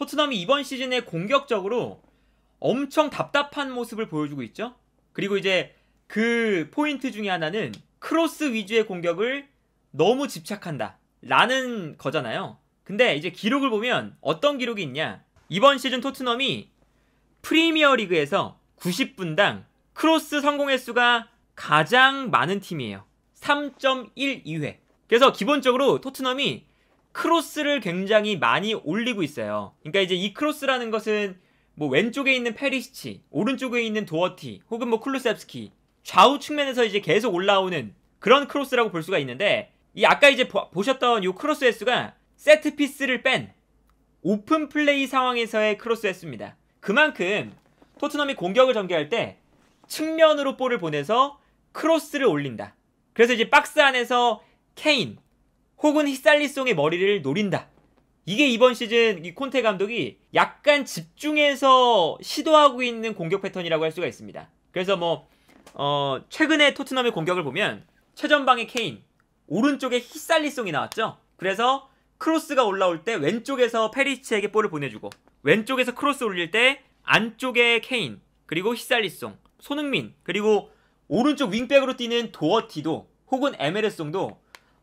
토트넘이 이번 시즌에 공격적으로 엄청 답답한 모습을 보여주고 있죠. 그리고 이제 그 포인트 중에 하나는 크로스 위주의 공격을 너무 집착한다. 라는 거잖아요. 근데 이제 기록을 보면 어떤 기록이 있냐. 이번 시즌 토트넘이 프리미어 리그에서 90분당 크로스 성공 횟수가 가장 많은 팀이에요. 3.12회. 그래서 기본적으로 토트넘이 크로스를 굉장히 많이 올리고 있어요. 그러니까 이제 이 크로스라는 것은 뭐 왼쪽에 있는 페리시치, 오른쪽에 있는 도어티, 혹은 뭐 클루셉스키 좌우 측면에서 이제 계속 올라오는 그런 크로스라고 볼 수가 있는데 이 아까 이제 보, 보셨던 이 크로스 횟수가 세트 피스를 뺀 오픈 플레이 상황에서의 크로스 횟수입니다. 그만큼 토트넘이 공격을 전개할 때 측면으로 볼을 보내서 크로스를 올린다. 그래서 이제 박스 안에서 케인, 혹은 히살리송의 머리를 노린다. 이게 이번 시즌 이 콘테 감독이 약간 집중해서 시도하고 있는 공격 패턴이라고 할 수가 있습니다. 그래서 뭐 어, 최근에 토트넘의 공격을 보면 최전방의 케인, 오른쪽에 히살리송이 나왔죠. 그래서 크로스가 올라올 때 왼쪽에서 페리치에게 볼을 보내주고 왼쪽에서 크로스 올릴 때 안쪽에 케인, 그리고 히살리송, 손흥민, 그리고 오른쪽 윙백으로 뛰는 도어티도 혹은 에메레송도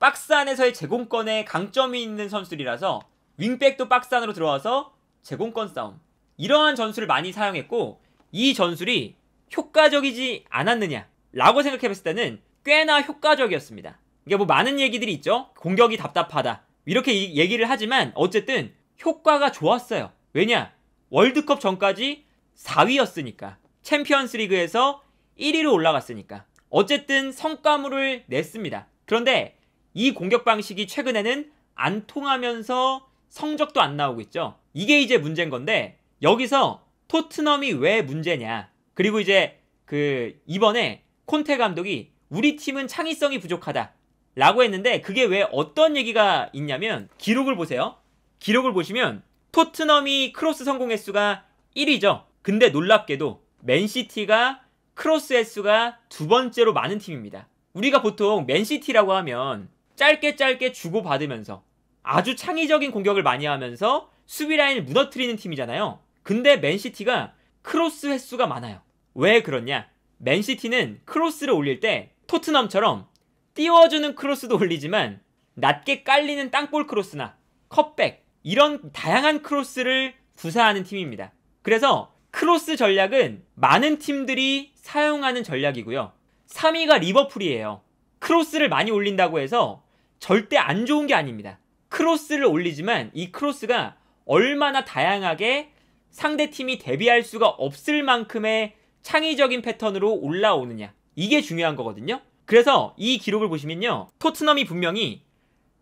박스 안에서의 제공권에 강점이 있는 선수들이라서 윙백도 박스 안으로 들어와서 제공권 싸움 이러한 전술을 많이 사용했고 이 전술이 효과적이지 않았느냐라고 생각해봤을 때는 꽤나 효과적이었습니다. 이게 뭐 많은 얘기들이 있죠. 공격이 답답하다 이렇게 얘기를 하지만 어쨌든 효과가 좋았어요. 왜냐 월드컵 전까지 4위였으니까 챔피언스리그에서 1위로 올라갔으니까 어쨌든 성과물을 냈습니다. 그런데 이 공격 방식이 최근에는 안 통하면서 성적도 안 나오고 있죠. 이게 이제 문제인 건데 여기서 토트넘이 왜 문제냐. 그리고 이제 그 이번에 콘테 감독이 우리 팀은 창의성이 부족하다. 라고 했는데 그게 왜 어떤 얘기가 있냐면 기록을 보세요. 기록을 보시면 토트넘이 크로스 성공 횟수가 1위죠. 근데 놀랍게도 맨시티가 크로스 횟수가 두 번째로 많은 팀입니다. 우리가 보통 맨시티라고 하면 짧게 짧게 주고받으면서 아주 창의적인 공격을 많이 하면서 수비 라인을 무너뜨리는 팀이잖아요. 근데 맨시티가 크로스 횟수가 많아요. 왜 그러냐? 맨시티는 크로스를 올릴 때 토트넘처럼 띄워주는 크로스도 올리지만 낮게 깔리는 땅볼 크로스나 컵백 이런 다양한 크로스를 구사하는 팀입니다. 그래서 크로스 전략은 많은 팀들이 사용하는 전략이고요. 3위가 리버풀이에요. 크로스를 많이 올린다고 해서 절대 안 좋은 게 아닙니다. 크로스를 올리지만 이 크로스가 얼마나 다양하게 상대 팀이 대비할 수가 없을 만큼의 창의적인 패턴으로 올라오느냐. 이게 중요한 거거든요. 그래서 이 기록을 보시면요. 토트넘이 분명히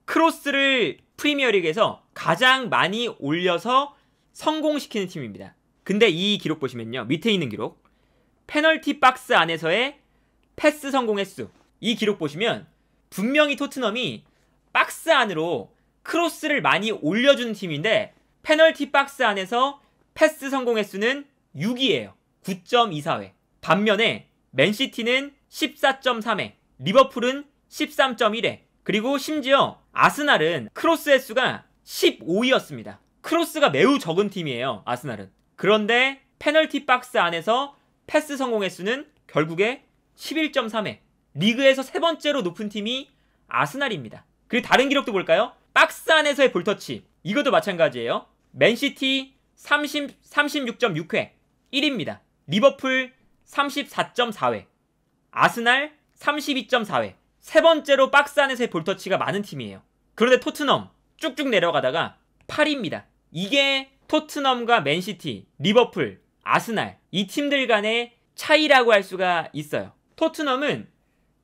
크로스를 프리미어리그에서 가장 많이 올려서 성공시키는 팀입니다. 근데 이 기록 보시면요. 밑에 있는 기록. 페널티 박스 안에서의 패스 성공 횟수. 이 기록 보시면 분명히 토트넘이 박스 안으로 크로스를 많이 올려주는 팀인데 페널티 박스 안에서 패스 성공 횟수는 6이에요. 9.24회. 반면에 맨시티는 14.3회, 리버풀은 13.1회, 그리고 심지어 아스날은 크로스 횟수가 15위였습니다. 크로스가 매우 적은 팀이에요, 아스날은. 그런데 페널티 박스 안에서 패스 성공 횟수는 결국에 11.3회. 리그에서 세 번째로 높은 팀이 아스날입니다. 그리고 다른 기록도 볼까요? 박스 안에서의 볼터치 이것도 마찬가지예요. 맨시티 30, 36.6회 1위입니다. 리버풀 34.4회 아스날 32.4회 세 번째로 박스 안에서의 볼터치가 많은 팀이에요. 그런데 토트넘 쭉쭉 내려가다가 8위입니다. 이게 토트넘과 맨시티, 리버풀, 아스날 이 팀들 간의 차이라고 할 수가 있어요. 토트넘은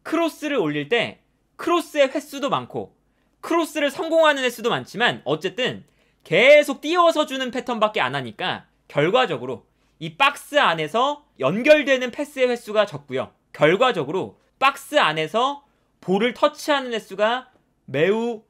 크로스를 올릴 때 크로스의 횟수도 많고 크로스를 성공하는 횟수도 많지만 어쨌든 계속 띄워서 주는 패턴밖에 안 하니까 결과적으로 이 박스 안에서 연결되는 패스의 횟수가 적고요. 결과적으로 박스 안에서 볼을 터치하는 횟수가 매우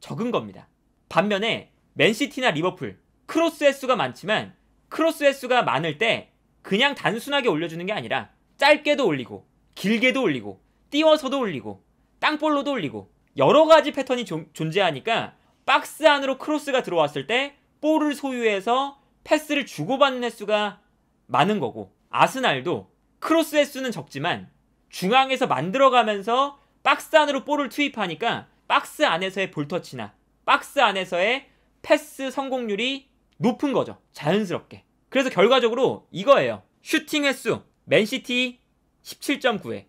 적은 겁니다. 반면에 맨시티나 리버풀 크로스 횟수가 많지만 크로스 횟수가 많을 때 그냥 단순하게 올려주는 게 아니라 짧게도 올리고 길게도 올리고 띄워서도 올리고 땅볼로도 올리고 여러 가지 패턴이 조, 존재하니까 박스 안으로 크로스가 들어왔을 때 볼을 소유해서 패스를 주고받는 횟수가 많은 거고 아스날도 크로스 횟수는 적지만 중앙에서 만들어가면서 박스 안으로 볼을 투입하니까 박스 안에서의 볼터치나 박스 안에서의 패스 성공률이 높은 거죠. 자연스럽게. 그래서 결과적으로 이거예요. 슈팅 횟수 맨시티 17.9회,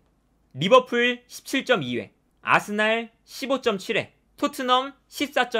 리버풀 17.2회, 아스날 15.7회, 토트넘 14.1회.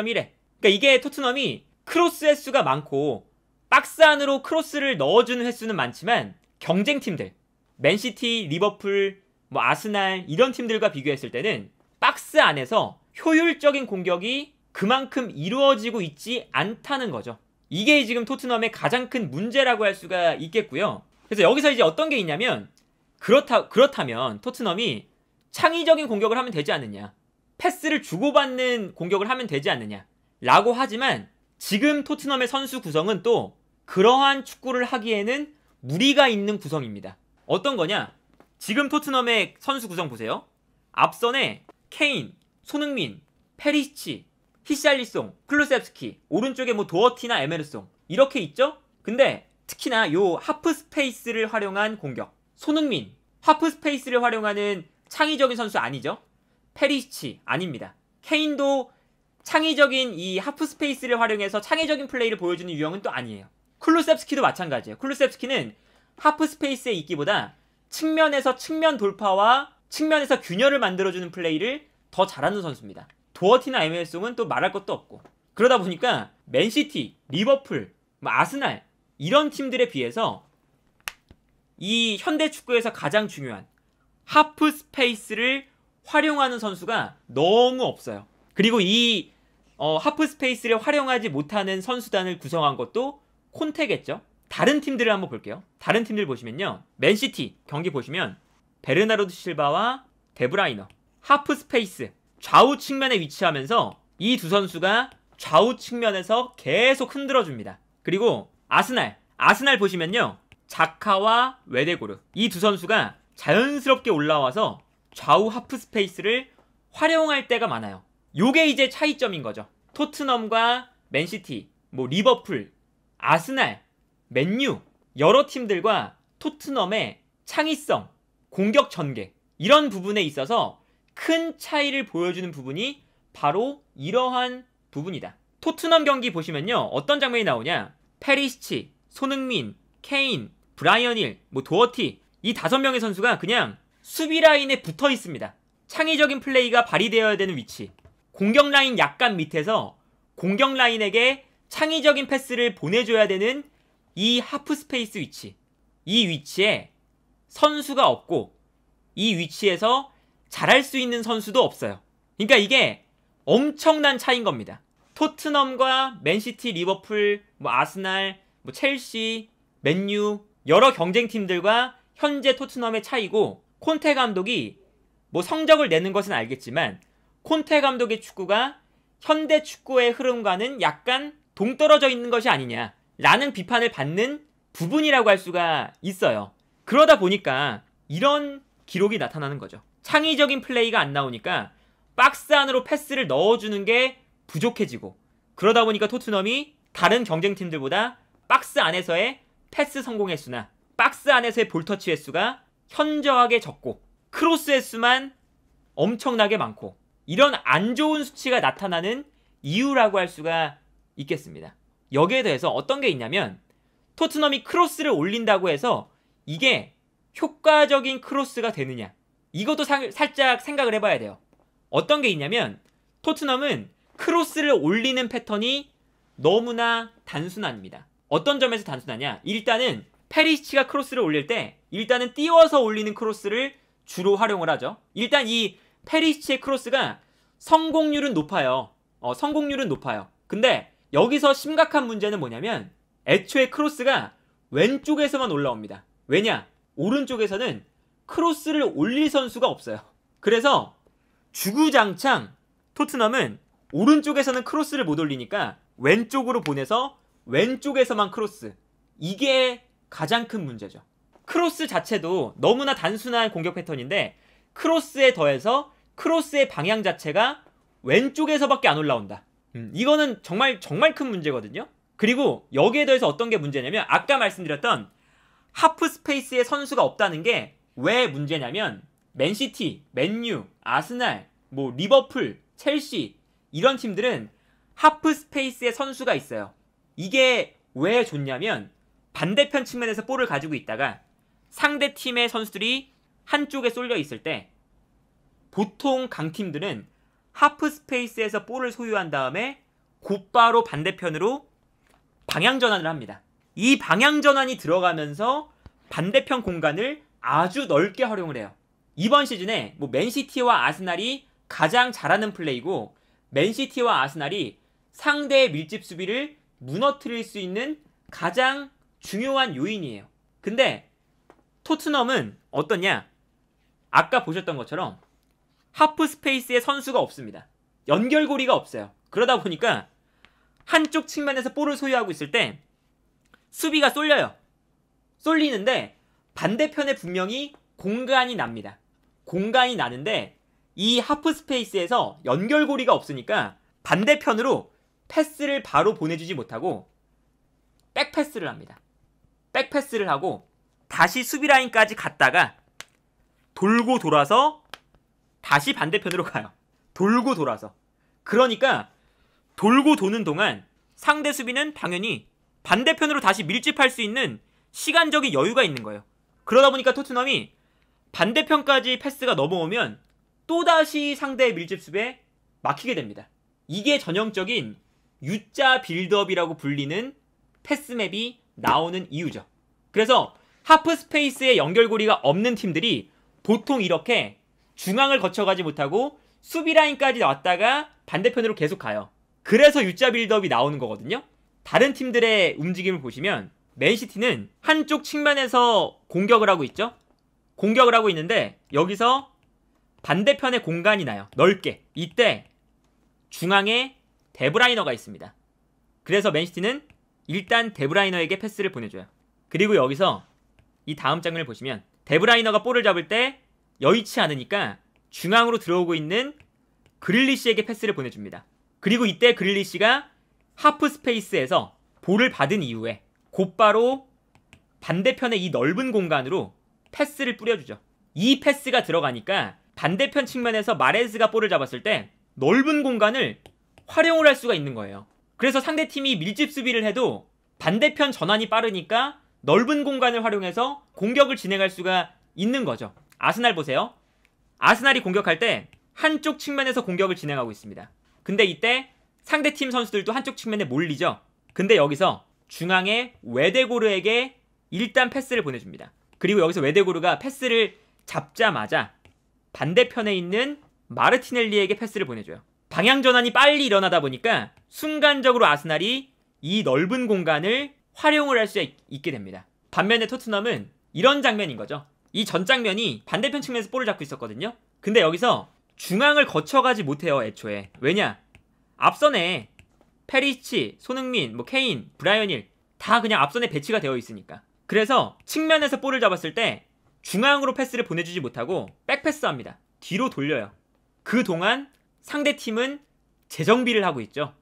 그러니까 이게 토트넘이 크로스 횟수가 많고 박스 안으로 크로스를 넣어주는 횟수는 많지만 경쟁팀들, 맨시티, 리버풀, 뭐 아스날 이런 팀들과 비교했을 때는 박스 안에서 효율적인 공격이 그만큼 이루어지고 있지 않다는 거죠. 이게 지금 토트넘의 가장 큰 문제라고 할 수가 있겠고요. 그래서 여기서 이제 어떤 게 있냐면 그렇다 그렇다면 토트넘이 창의적인 공격을 하면 되지 않느냐. 패스를 주고받는 공격을 하면 되지 않느냐. 라고 하지만 지금 토트넘의 선수 구성은 또 그러한 축구를 하기에는 무리가 있는 구성입니다. 어떤 거냐? 지금 토트넘의 선수 구성 보세요. 앞선에 케인, 손흥민, 페리치, 시 히샬리송, 클루셉스키, 오른쪽에 뭐 도어티나 에메르송 이렇게 있죠? 근데 특히나 요 하프 스페이스를 활용한 공격. 손흥민, 하프 스페이스를 활용하는 창의적인 선수 아니죠. 페리치 시 아닙니다. 케인도 창의적인 이 하프 스페이스를 활용해서 창의적인 플레이를 보여주는 유형은 또 아니에요. 쿨루셉스키도 마찬가지예요. 쿨루셉스키는 하프 스페이스에 있기보다 측면에서 측면 돌파와 측면에서 균열을 만들어주는 플레이를 더 잘하는 선수입니다. 도어티나 ML송은 또 말할 것도 없고 그러다 보니까 맨시티, 리버풀, 뭐 아스날 이런 팀들에 비해서 이 현대 축구에서 가장 중요한 하프 스페이스를 활용하는 선수가 너무 없어요. 그리고 이 어, 하프 스페이스를 활용하지 못하는 선수단을 구성한 것도 콘테겠죠. 다른 팀들을 한번 볼게요. 다른 팀들 보시면요. 맨시티 경기 보시면 베르나르드 실바와 데브라이너 하프 스페이스 좌우 측면에 위치하면서 이 두 선수가 좌우 측면에서 계속 흔들어 줍니다. 그리고 아스날 아스날 보시면요. 자카와 외데고르 이 두 선수가 자연스럽게 올라와서 좌우 하프 스페이스를 활용할 때가 많아요. 요게 이제 차이점인 거죠. 토트넘과 맨시티, 뭐 리버풀, 아스날, 맨유 여러 팀들과 토트넘의 창의성, 공격 전개 이런 부분에 있어서 큰 차이를 보여주는 부분이 바로 이러한 부분이다. 토트넘 경기 보시면요. 어떤 장면이 나오냐? 페리시치, 손흥민, 케인, 브라이언 일, 뭐 도어티 이 다섯 명의 선수가 그냥 수비 라인에 붙어 있습니다. 창의적인 플레이가 발휘되어야 되는 위치. 공격 라인 약간 밑에서 공격 라인에게 창의적인 패스를 보내줘야 되는 이 하프 스페이스 위치. 이 위치에 선수가 없고 이 위치에서 잘할 수 있는 선수도 없어요. 그러니까 이게 엄청난 차인 겁니다. 토트넘과 맨시티, 리버풀, 뭐 아스날, 뭐 첼시, 맨유 여러 경쟁 팀들과 현재 토트넘의 차이고 콘테 감독이 뭐 성적을 내는 것은 알겠지만 콘테 감독의 축구가 현대 축구의 흐름과는 약간 동떨어져 있는 것이 아니냐라는 비판을 받는 부분이라고 할 수가 있어요. 그러다 보니까 이런 기록이 나타나는 거죠. 창의적인 플레이가 안 나오니까 박스 안으로 패스를 넣어주는 게 부족해지고 그러다 보니까 토트넘이 다른 경쟁팀들보다 박스 안에서의 패스 성공 횟수나 박스 안에서의 볼터치 횟수가 현저하게 적고 크로스 횟수만 엄청나게 많고 이런 안 좋은 수치가 나타나는 이유라고 할 수가 있겠습니다. 여기에 대해서 어떤 게 있냐면 토트넘이 크로스를 올린다고 해서 이게 효과적인 크로스가 되느냐 이것도 사, 살짝 생각을 해봐야 돼요. 어떤 게 있냐면 토트넘은 크로스를 올리는 패턴이 너무나 단순합니다. 어떤 점에서 단순하냐? 일단은 페리시치가 크로스를 올릴 때 일단은 띄워서 올리는 크로스를 주로 활용을 하죠. 일단 이 페리시치의 크로스가 성공률은 높아요. 어, 성공률은 높아요. 근데 여기서 심각한 문제는 뭐냐면 애초에 크로스가 왼쪽에서만 올라옵니다. 왜냐? 오른쪽에서는 크로스를 올릴 선수가 없어요. 그래서 주구장창 토트넘은 오른쪽에서는 크로스를 못 올리니까 왼쪽으로 보내서 왼쪽에서만 크로스. 이게 가장 큰 문제죠. 크로스 자체도 너무나 단순한 공격 패턴인데 크로스에 더해서 크로스의 방향 자체가 왼쪽에서밖에 안 올라온다. 음, 이거는 정말 정말 큰 문제거든요. 그리고 여기에 더해서 어떤 게 문제냐면 아까 말씀드렸던 하프 스페이스에 선수가 없다는 게 왜 문제냐면 맨시티, 맨유, 아스날, 뭐 리버풀, 첼시 이런 팀들은 하프 스페이스에 선수가 있어요. 이게 왜 좋냐면 반대편 측면에서 볼을 가지고 있다가 상대 팀의 선수들이 한쪽에 쏠려 있을 때 보통 강팀들은 하프 스페이스에서 볼을 소유한 다음에 곧바로 반대편으로 방향 전환을 합니다. 이 방향 전환이 들어가면서 반대편 공간을 아주 넓게 활용을 해요. 이번 시즌에 뭐 맨시티와 아스날이 가장 잘하는 플레이고 맨시티와 아스날이 상대의 밀집 수비를 무너뜨릴 수 있는 가장 중요한 요인이에요. 근데 토트넘은 어떠냐? 아까 보셨던 것처럼 하프 스페이스에 선수가 없습니다. 연결고리가 없어요. 그러다 보니까 한쪽 측면에서 볼을 소유하고 있을 때 수비가 쏠려요. 쏠리는데 반대편에 분명히 공간이 납니다. 공간이 나는데 이 하프 스페이스에서 연결고리가 없으니까 반대편으로 패스를 바로 보내주지 못하고 백패스를 합니다. 백패스를 하고 다시 수비 라인까지 갔다가 돌고 돌아서 다시 반대편으로 가요. 돌고 돌아서. 그러니까 돌고 도는 동안 상대 수비는 당연히 반대편으로 다시 밀집할 수 있는 시간적인 여유가 있는 거예요. 그러다 보니까 토트넘이 반대편까지 패스가 넘어오면 또다시 상대의 밀집 수에 막히게 됩니다. 이게 전형적인 U자 빌드업이라고 불리는 패스맵이 나오는 이유죠. 그래서 하프 스페이스의 연결고리가 없는 팀들이 보통 이렇게 중앙을 거쳐가지 못하고 수비 라인까지 왔다가 반대편으로 계속 가요. 그래서 유자 빌드업이 나오는 거거든요. 다른 팀들의 움직임을 보시면 맨시티는 한쪽 측면에서 공격을 하고 있죠. 공격을 하고 있는데 여기서 반대편에 공간이 나요. 넓게. 이때 중앙에 데브라이너가 있습니다. 그래서 맨시티는 일단 데브라이너에게 패스를 보내줘요. 그리고 여기서 이 다음 장면을 보시면 데브라이너가 볼을 잡을 때 여의치 않으니까 중앙으로 들어오고 있는 그릴리시에게 패스를 보내줍니다. 그리고 이때 그릴리시가 하프 스페이스에서 볼을 받은 이후에 곧바로 반대편의 이 넓은 공간으로 패스를 뿌려주죠. 이 패스가 들어가니까 반대편 측면에서 마레즈가 볼을 잡았을 때 넓은 공간을 활용을 할 수가 있는 거예요. 그래서 상대 팀이 밀집 수비를 해도 반대편 전환이 빠르니까 넓은 공간을 활용해서 공격을 진행할 수가 있는 거죠. 아스날 보세요. 아스날이 공격할 때 한쪽 측면에서 공격을 진행하고 있습니다. 근데 이때 상대팀 선수들도 한쪽 측면에 몰리죠. 근데 여기서 중앙에 외데고르에게 일단 패스를 보내줍니다. 그리고 여기서 외데고르가 패스를 잡자마자 반대편에 있는 마르티넬리에게 패스를 보내줘요. 방향 전환이 빨리 일어나다 보니까 순간적으로 아스날이 이 넓은 공간을 활용을 할 수 있게 됩니다. 반면에 토트넘은 이런 장면인 거죠. 이 전 장면이 반대편 측면에서 볼을 잡고 있었거든요. 근데 여기서 중앙을 거쳐가지 못해요, 애초에. 왜냐? 앞선에 페리치, 손흥민, 뭐 케인, 브라이언일 다 그냥 앞선에 배치가 되어 있으니까. 그래서 측면에서 볼을 잡았을 때 중앙으로 패스를 보내주지 못하고 백패스합니다. 뒤로 돌려요. 그 동안 상대 팀은 재정비를 하고 있죠.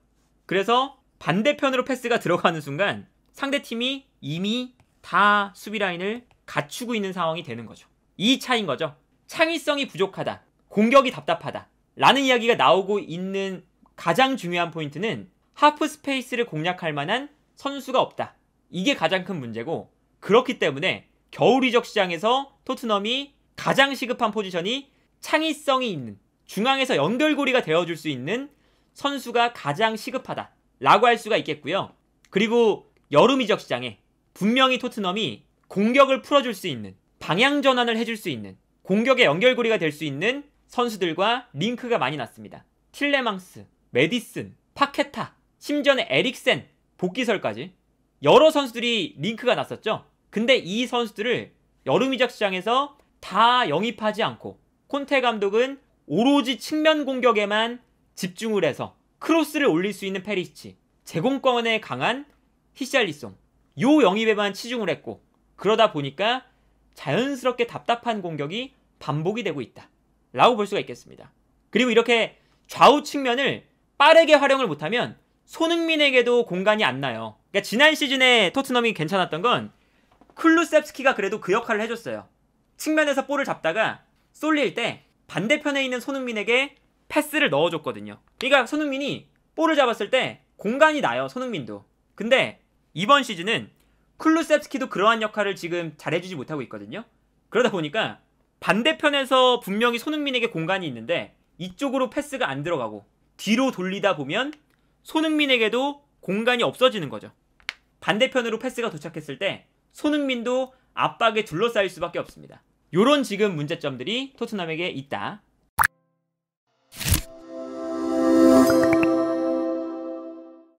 그래서 반대편으로 패스가 들어가는 순간 상대팀이 이미 다 수비 라인을 갖추고 있는 상황이 되는 거죠. 이 차인 거죠. 창의성이 부족하다. 공격이 답답하다. 라는 이야기가 나오고 있는 가장 중요한 포인트는 하프 스페이스를 공략할 만한 선수가 없다. 이게 가장 큰 문제고 그렇기 때문에 겨울 이적 시장에서 토트넘이 가장 시급한 포지션이 창의성이 있는 중앙에서 연결고리가 되어줄 수 있는 선수가 가장 시급하다 라고 할 수가 있겠고요. 그리고 여름 이적 시장에 분명히 토트넘이 공격을 풀어줄 수 있는 방향 전환을 해줄 수 있는 공격의 연결고리가 될 수 있는 선수들과 링크가 많이 났습니다. 틸레망스, 메디슨, 파케타, 심지어는 에릭센, 복귀설까지 여러 선수들이 링크가 났었죠. 근데 이 선수들을 여름 이적 시장에서 다 영입하지 않고 콘테 감독은 오로지 측면 공격에만 집중을 해서 크로스를 올릴 수 있는 페리치, 시 제공권에 강한 히샬리송, 요 영입에만 치중을 했고 그러다 보니까 자연스럽게 답답한 공격이 반복이 되고 있다. 라고 볼 수가 있겠습니다. 그리고 이렇게 좌우 측면을 빠르게 활용을 못하면 손흥민에게도 공간이 안 나요. 그러니까 지난 시즌에 토트넘이 괜찮았던 건 클루셉스키가 그래도 그 역할을 해줬어요. 측면에서 볼을 잡다가 쏠릴 때 반대편에 있는 손흥민에게 패스를 넣어줬거든요. 그러니까 손흥민이 볼을 잡았을 때 공간이 나요. 손흥민도. 근데 이번 시즌은 클루셉스키도 그러한 역할을 지금 잘해주지 못하고 있거든요. 그러다 보니까 반대편에서 분명히 손흥민에게 공간이 있는데 이쪽으로 패스가 안 들어가고 뒤로 돌리다 보면 손흥민에게도 공간이 없어지는 거죠. 반대편으로 패스가 도착했을 때 손흥민도 압박에 둘러싸일 수밖에 없습니다. 요런 지금 문제점들이 토트넘에게 있다.